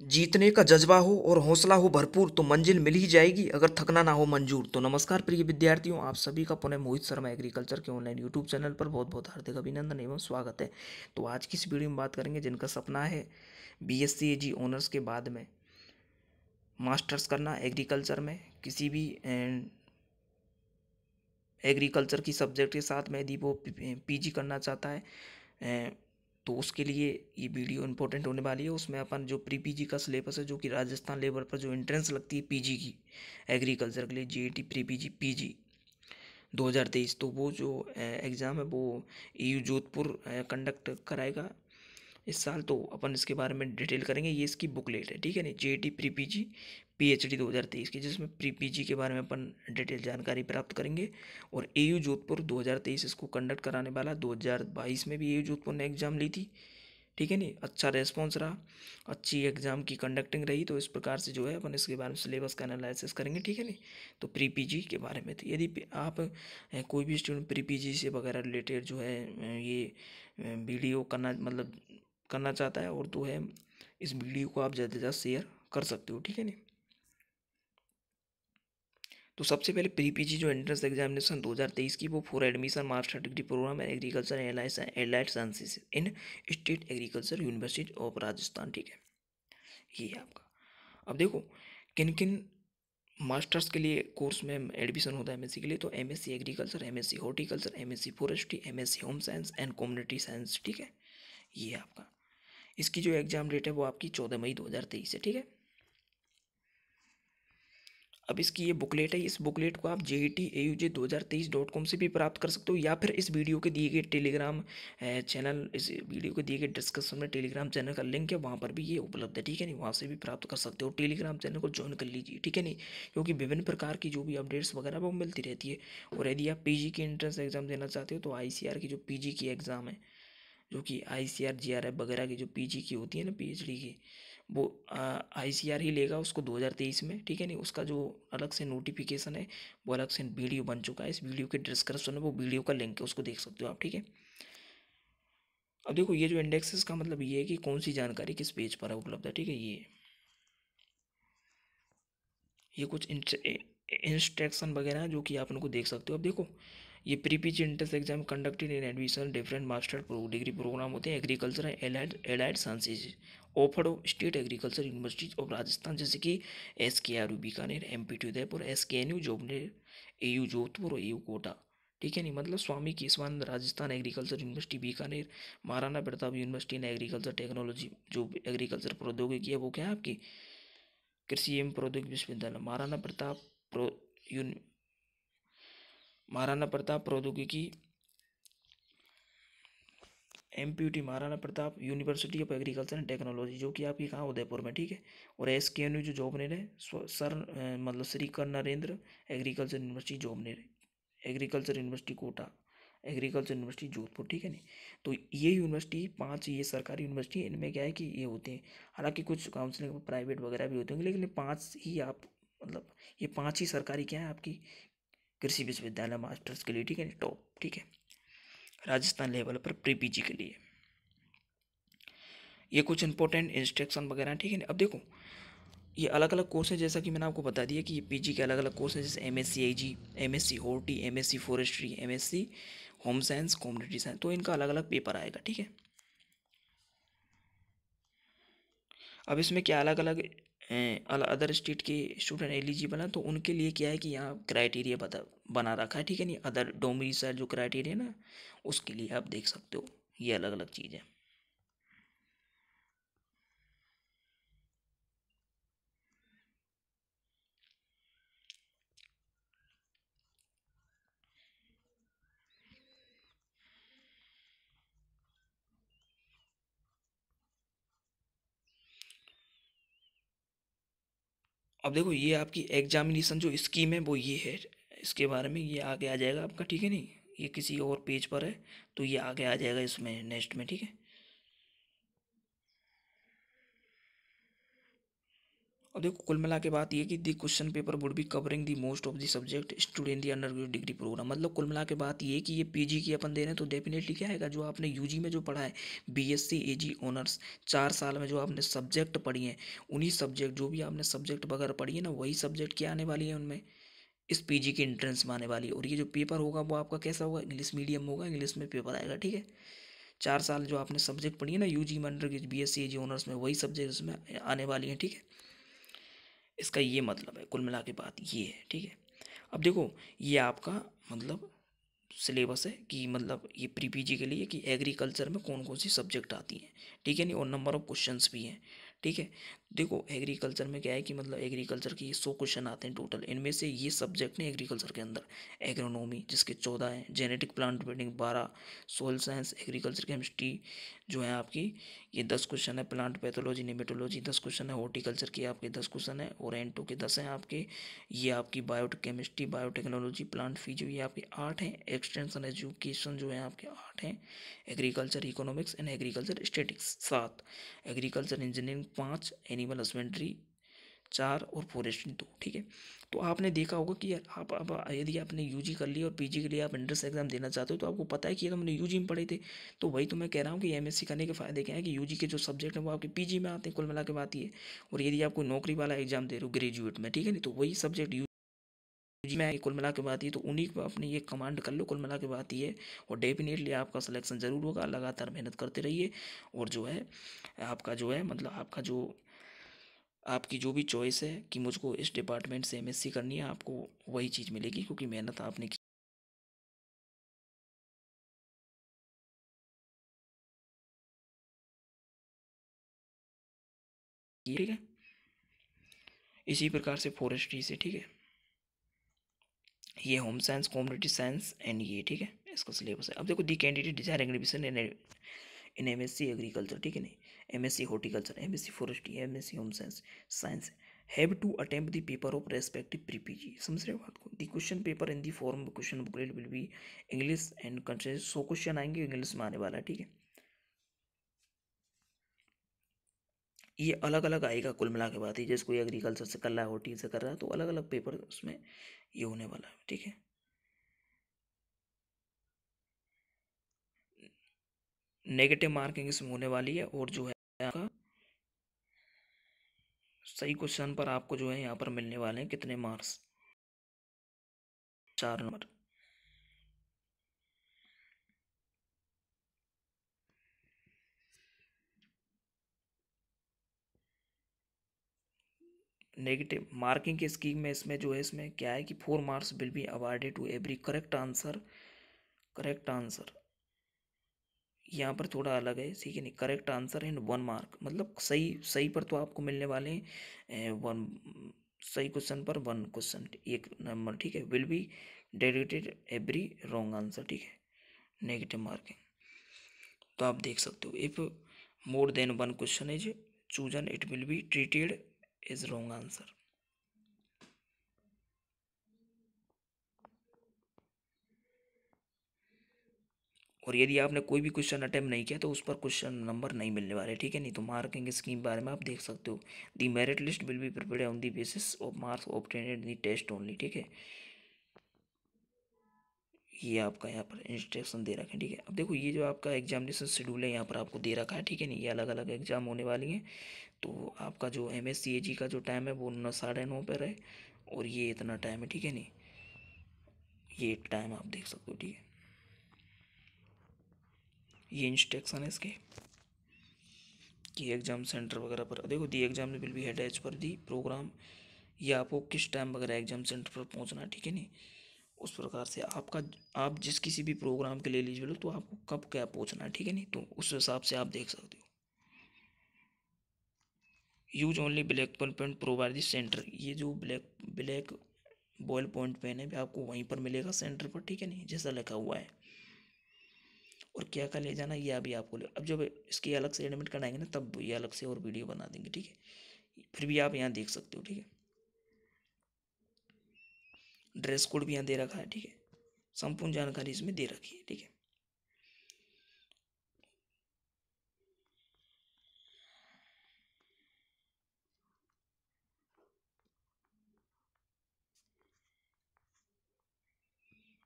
जीतने का जज्बा हो और हौसला हो भरपूर तो मंजिल मिल ही जाएगी अगर थकना ना हो मंजूर तो नमस्कार प्रिय विद्यार्थियों आप सभी का पुनः मोहित शर्मा एग्रीकल्चर के ऑनलाइन यूट्यूब चैनल पर बहुत बहुत हार्दिक अभिनंदन एवं स्वागत है तो आज की इस वीडियो में बात करेंगे जिनका सपना है बी एस सी ऑनर्स के बाद में मास्टर्स करना एग्रीकल्चर में किसी भी एग्रीकल्चर की सब्जेक्ट के साथ में यदि वो पी करना चाहता है तो उसके लिए ये वीडियो इंपॉर्टेंट होने वाली है उसमें अपन जो प्री पीजी का सिलेबस है जो कि राजस्थान लेवल पर जो एंट्रेंस लगती है पीजी की एग्रीकल्चर के लिए जी टी प्री दो हज़ार तेईस तो वो जो एग्ज़ाम है वो यू जोधपुर कंडक्ट कराएगा इस साल तो अपन इसके बारे में डिटेल करेंगे ये इसकी बुकलेट है ठीक है ना J T pre P G P H D दो हज़ार तेईस की जिसमें प्री पी जी के बारे में अपन डिटेल जानकारी प्राप्त करेंगे और ए यू जोधपुर दो हज़ार तेईस इसको कंडक्ट कराने वाला दो हज़ार बाईस में भी ए यू जोधपुर ने एग्ज़ाम ली थी ठीक है नहीं अच्छा रेस्पॉन्स रहा अच्छी एग्ज़ाम की कंडक्टिंग रही तो इस प्रकार से जो है अपन इसके बारे में सिलेबस का एनालिसिस करेंगे ठीक है नहीं तो प्री जी के बारे में तो यदि आप कोई भी स्टूडेंट प्री जी से वगैरह रिलेटेड जो है ये वीडियो करना मतलब करना चाहता है और तो है इस वीडियो को आप ज़्यादा से ज़्यादा शेयर कर सकते हो ठीक है नहीं तो सबसे पहले प्री पी जो एंट्रेंस एग्जामिनेशन 2023 की वो for admission master degree programme है agriculture allies allied sciences in state agriculture university of Rajasthan ठीक है ये है आपका अब देखो किन किन मास्टर्स के लिए कोर्स में एडमिशन होता है एमएससी के लिए तो MSc agriculture MSc horticulture MSc forestry MSc home science and community science ठीक है ये आपका इसकी जो एग्ज़ाम डेट है वो आपकी चौदह मई दो हज़ार तेईस है ठीक है अब इसकी ये बुकलेट है इस बुकलेट को आप जे ई टी ए यू जे दो हज़ार तेईस डॉट कॉम से भी प्राप्त कर सकते हो या फिर इस वीडियो के दिए गए टेलीग्राम चैनल इस वीडियो के दिए गए डिस्कशन में टेलीग्राम चैनल का लिंक है वहाँ पर भी ये उपलब्ध है ठीक है नहीं वहाँ से भी प्राप्त कर सकते हो टेलीग्राम चैनल को ज्वाइन कर लीजिए ठीक है नहीं क्योंकि विभिन्न प्रकार की जो भी अपडेट्स वगैरह वो मिलती रहती है और यदि आप पी जी की एंट्रेंस एग्ज़ाम देना चाहते हो तो आई सी आर की जो पी जी की एग्ज़ाम है जो कि I C A R J R वगैरह की जो पी जी की होती है ना पी एच डी की वो आई सी आर ही लेगा उसको दो हज़ार तेईस में ठीक है नहीं उसका जो अलग से नोटिफिकेशन है वो अलग से वीडियो बन चुका है इस वीडियो के डिस्क्रिप्शन में वो वीडियो का लिंक है उसको देख सकते हो आप ठीक है अब देखो ये जो इंडेक्सेस का मतलब ये है कि कौन सी जानकारी किस पेज पर है उपलब्ध है ठीक है ये ये कुछ इंस्ट्रक्शन वगैरह हैं जो कि आप उनको देख सकते हो अब देखो ये pre P G entrance exam conducted in admission different master degree programme होते हैं agriculture and allied allied sciences offer of state agriculture universities of Rajasthan जैसे कि S K R U Bikaner M P T Udaipur S K N U Jobner A U Jodhpur और A U Kota ठीक है नहीं मतलब Swami Keshwanand Rajasthan agriculture university Bikaner Maharana Pratap university in agriculture technology जो agriculture प्रौद्योगिकी है वो क्या है आपकी कृषि एवं प्रौद्योगिक विश्वविद्यालय महाराणा प्रताप प्रो यून महाराणा प्रताप प्रौद्योगिकी M P U T Maharana Pratap university of agriculture and technology जो कि आपकी कहाँ उदयपुर में ठीक है और एस के एन यू जो जॉबनेर है सर मतलब Shri Karan Narendra agriculture university Jobner agriculture university Kota agriculture university Jodhpur ठीक है नहीं तो ये यूनिवर्सिटी पांच ये सरकारी यूनिवर्सिटी इनमें क्या है कि ये होते हैं हालांकि कुछ काउंसलिंग प्राइवेट वगैरह भी होते होंगे लेकिन पाँच ही आप मतलब ये पाँच ही सरकारी क्या है आपकी कृषि विश्वविद्यालय मास्टर्स के लिए ठीक है टॉप ठीक है राजस्थान लेवल पर प्री पी के लिए ये कुछ इंपॉर्टेंट इंस्ट्रक्शन वगैरह ठीक है अब देखो ये अलग अलग कोर्स है जैसा कि मैंने आपको बता दिया कि ये पीजी के अलग अलग कोर्स हैं जैसे M S C I G M S C horti M S C forestry M S C home science community science तो इनका अलग अलग पेपर आएगा ठीक है अब इसमें क्या अलग अलग अदर स्टेट के स्टूडेंट एलिजिबल हैं तो उनके लिए क्या है कि यहाँ क्राइटेरिया बता बना रखा है ठीक है नहीं अदर डोमरी सर जो क्राइटेरिया ना उसके लिए आप देख सकते हो ये अलग अलग चीज़ है अब देखो ये आपकी एग्जामिनेशन जो स्कीम है वो ये है इसके बारे में ये आगे आ जाएगा आपका ठीक है नहीं ये किसी और पेज पर है तो ये आगे आ जाएगा इसमें नेक्स्ट में ठीक है और देखो कुल मिला के बात ये कि the question paper would be covering the most of the subject student the under degree programme मतलब कुल मिला के बात ये कि ये पीजी की अपन दे रहे हैं तो डेफिनेटली क्या आएगा जो आपने यूजी में जो पढ़ा है बीएससी एजी ऑनर्स चार साल में जो आपने सब्जेक्ट पढ़ी हैं उन्हीं सब्जेक्ट जो भी आपने सब्जेक्ट वगैरह पढ़ी है ना वही सब्जेक्ट क्या आने वाली है उनमें इस पी की एंट्रेंस में आने वाली है और ये जो पेपर होगा वो आपका कैसा होगा इंग्लिश मीडियम होगा इंग्लिश में पेपर आएगा ठीक है चार साल जो आपने सब्जेक्ट पढ़ी है ना जी में under B S C honours में वही सब्जेक्ट उसमें आने वाली हैं ठीक है इसका ये मतलब है कुल मिला के बात ये है ठीक है अब देखो ये आपका मतलब सिलेबस है कि मतलब ये प्री पी के लिए कि एग्रीकल्चर में कौन कौन सी सब्जेक्ट आती हैं ठीक है नहीं और नंबर ऑफ क्वेश्चंस भी हैं ठीक है देखो एग्रीकल्चर में क्या है कि मतलब एग्रीकल्चर के ये सौ क्वेश्चन आते हैं टोटल इनमें से ये सब्जेक्ट हैं एग्रीकल्चर के अंदर एग्रोनॉमी जिसके चौदह हैं जेनेटिक प्लांट ब्रीडिंग बारह सोयल साइंस एग्रीकल्चर केमिस्ट्री जो है आपकी ये दस क्वेश्चन है प्लांट पैथोलॉजी निमेटोलॉजी दस क्वेश्चन है हॉर्टिकल्चर के आपके दस क्वेश्चन है और एन के दस हैं आपके ये आपकी केमिस्ट्री बायोटेक्नोलॉजी प्लांट फिजियो ये आपके आठ हैं एक्सटेंशन एजुकेशन जो है आपके आठ हैं agriculture economics and agriculture statics सात एग्रीकल्चर इंजीनियरिंग पाँच एनिमल एनिमल हस्बेंड्री चार और फॉरेस्ट्री दो ठीक है तो आपने देखा होगा कि आप अब यदि आपने यूजी कर लिया और पीजी के लिए आप एंट्रेंस एग्जाम देना चाहते हो तो आपको पता है कि तो हमने यूजी में पढ़े थे तो वही तो मैं कह रहा हूँ कि एमएससी करने के फायदे क्या है कि यूजी के जो सब्जेक्ट हैं वो आपके पीजी में आते हैं कुल मिला के बात ये और यदि आपको नौकरी वाला एग्जाम दे रहे हो ग्रेजुएट में ठीक है नहीं तो वही सब्जेक्ट यू जी मैं कुल मिला के बात ये तो उन्हीं को अपनी ये कमांड कर लो कुल मिला के बात ये और डेफिनेटली आपका सिलेक्शन ज़रूर होगा लगातार मेहनत करते रहिए और जो है आपका जो है मतलब आपका जो आपकी जो भी चॉइस है कि मुझको इस डिपार्टमेंट से एमएससी करनी है आपको वही चीज़ मिलेगी क्योंकि मेहनत आपने की ठीक है इसी प्रकार से फॉरेस्ट्री से ठीक है ये home science community science and ये ठीक है इसका सिलेबस है अब देखो दी कैंडिडेट डिजायर एग्रीबिशन and in M S C agriculture ठीक है ना M S C horticulture M S C forestry M S C home science science have to attempt the paper of respective pre P G समझ रहे हो बात को the question paper in the form question booklet will be English and country so question आएंगे English में आने वाला ठीक है ये अलग अलग आएगा कुल मिला के बात ही जैसे कोई एग्रीकल्चर से कर रहा है होटी से कर रहा है तो अलग अलग पेपर उसमें ये होने वाला है ठीक है नेगेटिव मार्किंग इसमें होने वाली है और जो है आपका सही क्वेश्चन पर आपको जो है यहाँ पर मिलने वाले हैं कितने मार्क्स चार नंबर नेगेटिव मार्किंग की स्कीम में इसमें जो है इसमें क्या है कि four marks will be awarded to every correct answer correct answer यहाँ पर थोड़ा अलग है ठीक है नहीं correct answer and one mark मतलब सही सही पर तो आपको मिलने वाले हैं वन सही क्वेश्चन पर वन क्वेश्चन एक नंबर ठीक है will be dedicated every wrong answer ठीक है नेगेटिव मार्किंग तो आप देख सकते हो if more than one question is chosen it will be treated is wrong answer और यदि आपने कोई भी क्वेश्चन अटैम्प्ट नहीं किया तो उस पर क्वेश्चन नंबर नहीं मिलने वाले ठीक है नहीं तो मार्किंग स्कीम बारे में आप देख सकते हो the merit list will be prepare on the basis of marks obtained the test only ठीक है ये आपका यहाँ पर इंस्ट्रक्शन दे रखा है ठीक है अब देखो ये जो आपका एग्जामिनेशन शेड्यूल है यहाँ पर आपको दे रखा है ठीक है नहीं ये अलग अलग एग्जाम होने वाली हैं तो आपका जो एम एस सी का जो टाइम है वो नौ साढ़े नौ पर है और ये इतना टाइम है ठीक है नहीं ये टाइम आप देख सकते हो ठीक है ये इंस्ट्रक्शन है इसके कि एग्ज़ाम सेंटर वगैरह पर देखो दी एग्ज़ाम ने will be held as per the programme या आपको किस टाइम वगैरह एग्ज़ाम सेंटर पर पहुंचना ठीक है नहीं उस प्रकार से आपका आप जिस किसी भी प्रोग्राम के लिए लीजिए लो तो आपको कब क्या पहुंचना है ठीक है नहीं तो उस हिसाब से आप देख सकते हो use only black point pen provide the centre ये जो black black ball point pen है आपको वहीं पर मिलेगा सेंटर पर ठीक है नहीं जैसा लिखा हुआ है और क्या क्या ले जाना यह भी आपको ले अब जब इसकी अलग से एडमिट कराएंगे ना तब ये अलग से और वीडियो बना देंगे ठीक है फिर भी आप यहाँ देख सकते हो ठीक है ड्रेस कोड भी यहाँ दे रखा है ठीक है संपूर्ण जानकारी इसमें दे रखी है ठीक है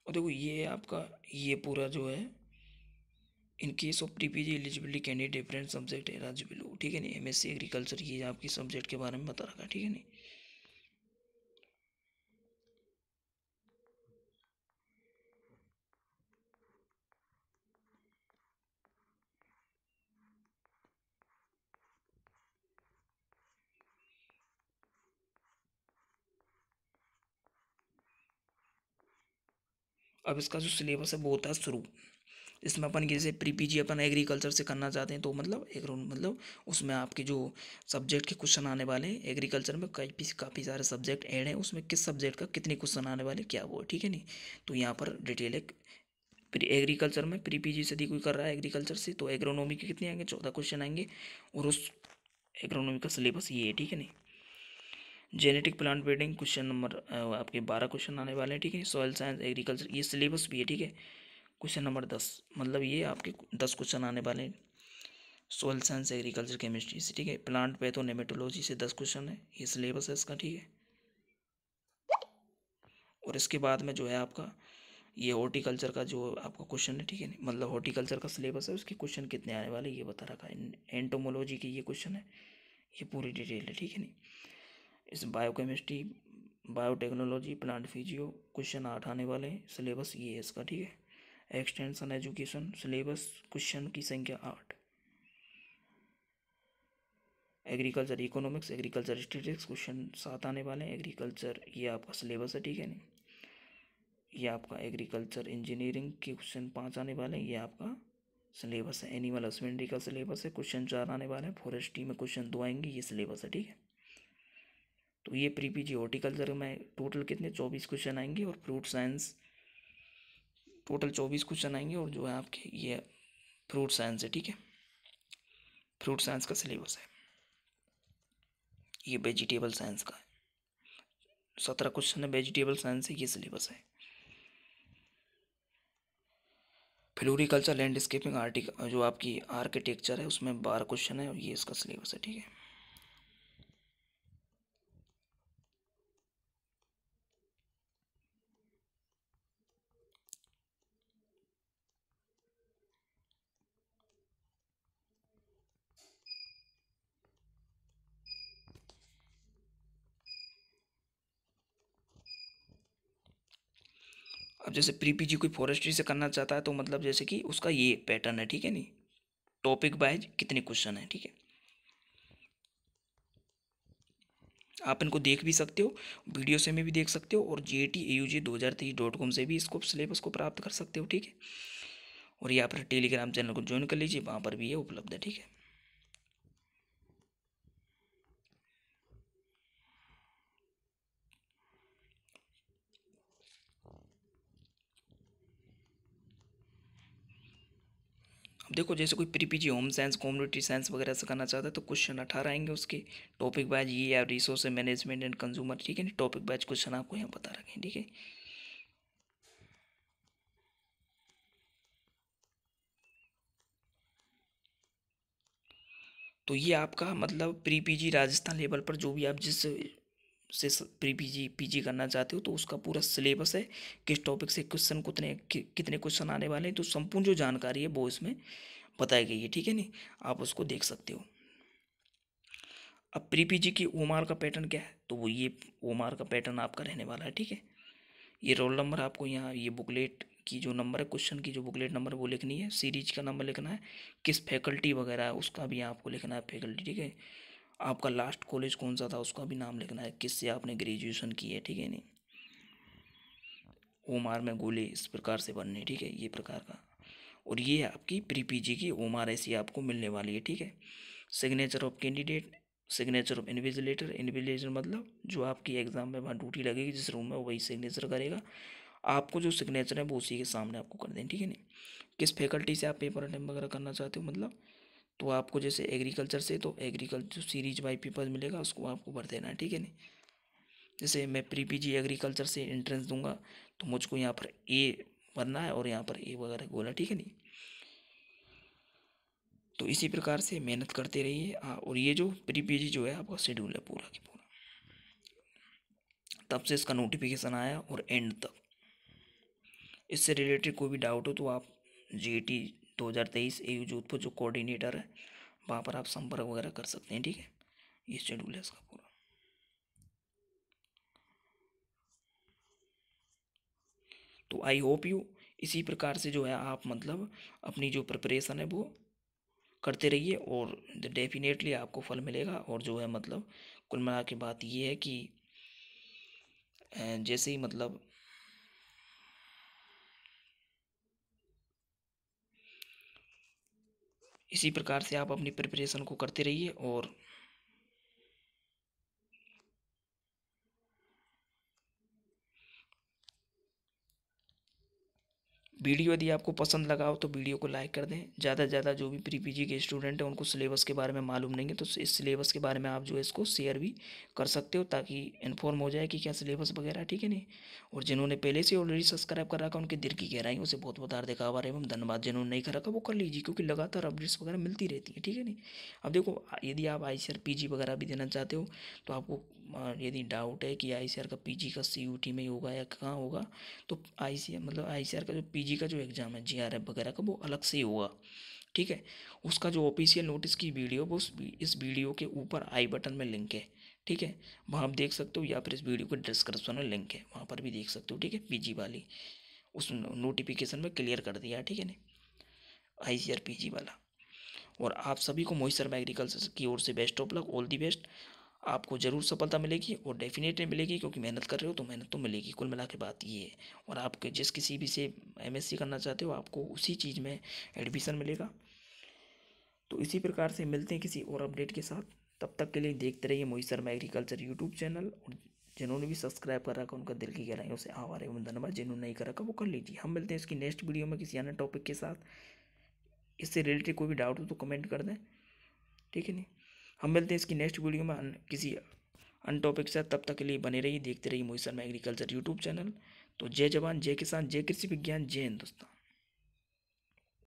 और देखो ये आपका ये पूरा जो है in case of T P G eligibility candidate different subject है राज्य बिलो ठीक है नहीं एम एस सी एग्रीकल्चर ये आपकी सब्जेक्ट के बारे में बता रखा ठीक है नहीं अब इसका जो सिलेबस है वो होता है शुरू इसमें अपन जैसे प्री जी अपन एग्रीकल्चर से करना चाहते हैं तो मतलब एग्रो मतलब उसमें आपके जो सब्जेक्ट के क्वेश्चन आने वाले हैं एग्रीकल्चर में काफ़ी काफ़ी सारे सब्जेक्ट ऐड हैं उसमें किस सब्जेक्ट का कितने क्वेश्चन आने वाले क्या वो ठीक है नहीं तो यहाँ पर डिटेल है प्री एग्रीकल्चर में प्री जी से कोई कर रहा है एग्रीकल्चर से तो एग्रोनॉमी के कितने आएंगे चौदह क्वेश्चन आएंगे और उस एग्रोनॉमी का सिलेबस ये है ठीक है नहीं genetic plant breeding question number आपके बारह क्वेश्चन आने वाले हैं ठीक है सॉयल साइंस एग्रीकल्चर ये सिलेबस भी है ठीक है क्वेश्चन नंबर दस मतलब ये आपके दस क्वेश्चन आने वाले हैं सोयल साइंस एग्रीकल्चर केमिस्ट्री से ठीक है प्लांट पैथोनेमेटोलॉजी तो से दस क्वेश्चन है ये सिलेबस है इसका ठीक है और इसके बाद में जो है आपका ये हॉर्टिकल्चर का जो आपका क्वेश्चन है ठीक है मतलब हॉर्टिकल्चर का सिलेबस है उसके क्वेश्चन कितने आने वाले ये बता रखा है एंटोमोलॉजी की ये क्वेश्चन है ये पूरी डिटेल है ठीक है नहीं इस biochemistry biotechnology plant physio question आठ आने वाले हैं सिलेबस ये है इसका ठीक है एक्सटेंशन एजुकेशन सिलेबस क्वेश्चन की संख्या आठ agriculture economics agriculture statistics question सात आने वाले हैं एग्रीकल्चर ये आपका सिलेबस है ठीक है नहीं ये आपका एग्रीकल्चर इंजीनियरिंग के क्वेश्चन पाँच आने वाले हैं ये आपका सिलेबस है एनिमल हस्बेंड्री का सिलेबस है क्वेश्चन चार आने वाले हैं फॉरेस्ट्री में क्वेश्चन दो आएंगे ये सिलेबस है ठीक है तो ये प्री पी जी हॉर्टिकल्चर में टोटल कितने चौबीस क्वेश्चन आएंगे और फ्रूट साइंस टोटल चौबीस क्वेश्चन आएंगे और जो है आपके ये फ्रूट साइंस है ठीक है फ्रूट साइंस का सिलेबस है ये वेजिटेबल साइंस का है सत्रह क्वेश्चन है वेजिटेबल साइंस से ये सिलेबस है फ्लोरिकल्चर लैंडस्केपिंग आर्टिक जो आपकी आर्किटेक्चर है उसमें बारह क्वेश्चन है और ये इसका सिलेबस है ठीक है अब जैसे प्रीपीजी कोई फॉरेस्ट्री से करना चाहता है तो मतलब जैसे कि उसका ये पैटर्न है ठीक है नहीं टॉपिक वाइज कितने क्वेश्चन है ठीक है आप इनको देख भी सकते हो वीडियो से में भी देख सकते हो और जे टी ए यू जी दो हज़ार तेईस डॉट कॉम से भी इसको सिलेबस को प्राप्त कर सकते हो ठीक है और ये आप टेलीग्राम चैनल को ज्वाइन कर लीजिए वहाँ पर भी ये उपलब्ध है ठीक है देखो जैसे कोई pre PG home science community science वगैरह से करना चाहता है तो क्वेश्चन अठारह आएंगे उसके टॉपिक वाइज ये या रिसोर्स मैनेजमेंट एंड कंज्यूमर ठीक है टॉपिक वाइज क्वेश्चन आपको यहाँ बता रखें ठीक है तो ये आपका मतलब प्री पीजी राजस्थान लेवल पर जो भी आप जिस से प्री पीजी पीजी करना चाहते हो तो उसका पूरा सिलेबस है किस टॉपिक से क्वेश्चन कितने कि, कितने क्वेश्चन आने वाले हैं तो संपूर्ण जो जानकारी है वो इसमें बताई गई है ठीक है नहीं आप उसको देख सकते हो अब प्री पीजी की ओमार का पैटर्न क्या है तो वो ये ओमार का पैटर्न आपका रहने वाला है ठीक है ये रोल नंबर आपको यहाँ ये बुकलेट की जो नंबर है क्वेश्चन की जो बुकलेट नंबर वो लिखनी है सीरीज का नंबर लिखना है किस फैकल्टी वगैरह है उसका भी आपको लिखना है फैकल्टी ठीक है आपका लास्ट कॉलेज कौन सा था उसका भी नाम लिखना है किससे आपने ग्रेजुएशन की है ठीक है नहीं ओम आर में गोले इस प्रकार से बनने ठीक है ये प्रकार का और ये है आपकी प्री पी जी की ओम आर ऐसी आपको मिलने वाली है ठीक है signature of candidate signature of invigilator invigilator मतलब जो आपकी एग्ज़ाम में वहाँ ड्यूटी लगेगी जिस रूम में वही सिग्नेचर करेगा आपको जो सिग्नेचर है वो उसी के सामने आपको कर दें ठीक है नहीं किस फैकल्टी से आप पेपर अटैम्प वगैरह करना चाहते हो मतलब तो आपको जैसे एग्रीकल्चर से तो एग्रीकल्चर सीरीज बाई पेपर मिलेगा उसको आपको भर देना है ठीक है नहीं जैसे मैं प्री पी एग्रीकल्चर से एंट्रेंस दूंगा तो मुझको यहाँ पर ए भरना है और यहाँ पर ए वगैरह बोला ठीक है नहीं तो इसी प्रकार से मेहनत करते रहिए हाँ, और ये जो प्री पी जो है आपका शेड्यूल है पूरा की पूरा तब से इसका नोटिफिकेशन आया और एंड तक इससे रिलेटेड कोई भी डाउट हो तो आप जी टी दो हज़ार ए यू जोधपुर जो कोऑर्डिनेटर है वहाँ पर आप संपर्क वगैरह कर सकते हैं ठीक है ये शेड्यूल है इसका पूरा तो आई होप यू इसी प्रकार से जो है आप मतलब अपनी जो प्रिपरेशन है वो करते रहिए और डेफिनेटली आपको फल मिलेगा और जो है मतलब कुल मिला के बात ये है कि जैसे ही मतलब इसी प्रकार से आप अपनी प्रिपरेशन को करते रहिए और वीडियो यदि आपको पसंद लगा हो तो वीडियो को लाइक कर दें ज़्यादा से ज़्यादा जो भी प्री पी के स्टूडेंट हैं उनको सिलेबस के बारे में मालूम नहीं है तो इस सिलेबस के बारे में आप जो है इसको शेयर भी कर सकते हो ताकि इन्फॉर्म हो जाए कि क्या सिलेबस वगैरह ठीक है नहीं और जिन्होंने पहले से ऑलरेडी सब्सक्राइब कर रखा उनके दिल की गहराई उसे बहुत बहुत हार्दिक आभार एवं धन्यवाद जिन्होंने नहीं कर रखा वो कर लीजिए क्योंकि लगातार अपडेट्स वगैरह मिलती रहती है ठीक है नहीं अब देखो यदि आप आई वगैरह भी देना चाहते हो तो आपको यदि डाउट है कि आईसीआर का पीजी का सीयूटी में होगा या कहाँ होगा तो आईसीआर मतलब आईसीआर का जो पीजी का जो एग्ज़ाम है जीआरएफ वगैरह का वो अलग से होगा ठीक है उसका जो ऑफिशियल नोटिस की वीडियो वो इस वीडियो के ऊपर आई बटन में लिंक है ठीक है वहाँ आप देख सकते हो या फिर इस वीडियो के डिस्क्रिप्शन में लिंक है वहाँ पर भी देख सकते हो ठीक है पी वाली उस नोटिफिकेशन में क्लियर कर दिया ठीक है ना आई सी आर पी जी वाला और आप सभी को मोहिसर एग्रीकल्चर की ओर से best of luck all the best आपको ज़रूर सफलता मिलेगी और डेफिनेटली मिलेगी क्योंकि मेहनत कर रहे हो तो मेहनत तो मिलेगी कुल मिला के बात ये है और आप जिस किसी भी से एम करना चाहते हो आपको उसी चीज़ में एडमिशन मिलेगा तो इसी प्रकार से मिलते हैं किसी और अपडेट के साथ तब तक के लिए देखते रहिए Mohit Sharma agriculture YouTube channel और जिन्होंने भी सब्सक्राइब कर रखा उनका दिल की गहराइयों से आभार एवं धन्यवाद जिन्होंने नहीं कर रखा वो कर लीजिए हम मिलते हैं इसकी नेक्स्ट वीडियो में किसी अन्य टॉपिक के साथ इससे रिलेटेड कोई भी डाउट हो तो कमेंट कर दें ठीक है नहीं हम मिलते हैं इसकी नेक्स्ट वीडियो में किसी अन टॉपिक से तब तक के लिए बने रहिए देखते रहिए Mohit Sharma agriculture YouTube channel तो जय जवान जय किसान जय कृषि विज्ञान जय हिंदुस्तान